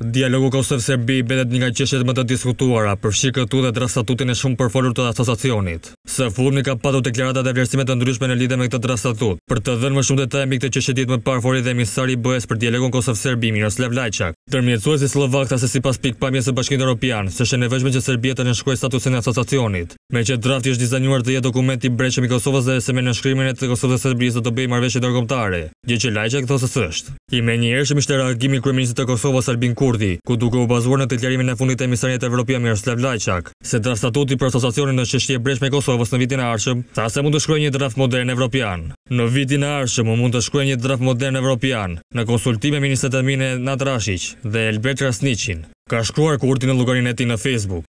Dialogu Kosovë Serbi i bedet nga qeshet më të diskutuara, përfshi këtu dhe drastatutin e shumë përfolur të asasacionit. Së fundi ka patu deklarata dhe vjerësimet të ndryshme në lidhe me këtë drastatut, për të dhënë më shumë detaj mbi këtë qeshet ditë më parfori dhe emisari bëhes për dialogu në Kosovë Serbi Miroslav Lajçak. Tërmjetësuesi Slovakta se sipas pikpamjes së Bashkimit Evropian, se është e nevojshme që Serbia të nënshkruajë statusin e asasacionit. Me që drafti është dizajnuar të jetë dokumenti breqëm i Kosovës dhe se me në shkrymën e të Kosovës dhe Serbisë dhe të bëjë marveshë i dërgomtare, gjë që lajqe këtë së sështë. I me një ershëm ishte reagimi kërëministë të Kosovës Albin Kurdi, ku duke u bazuar në të tjarimin e fundit e emisarjet e Evropia Mirslav Lajqak, se draft statuti për asosacionin në qështje breqëm me Kosovës në vitin e arshëm, sa se mund të shkruaj një draft modern evropian. Në vitin e arshëm u mund të shkruaj një draft modern evropian në konsultime ministrat e mine Nat dhe Elbert Rasnicin. Ka shkruar Kurti në llogarinë e tij në Facebook.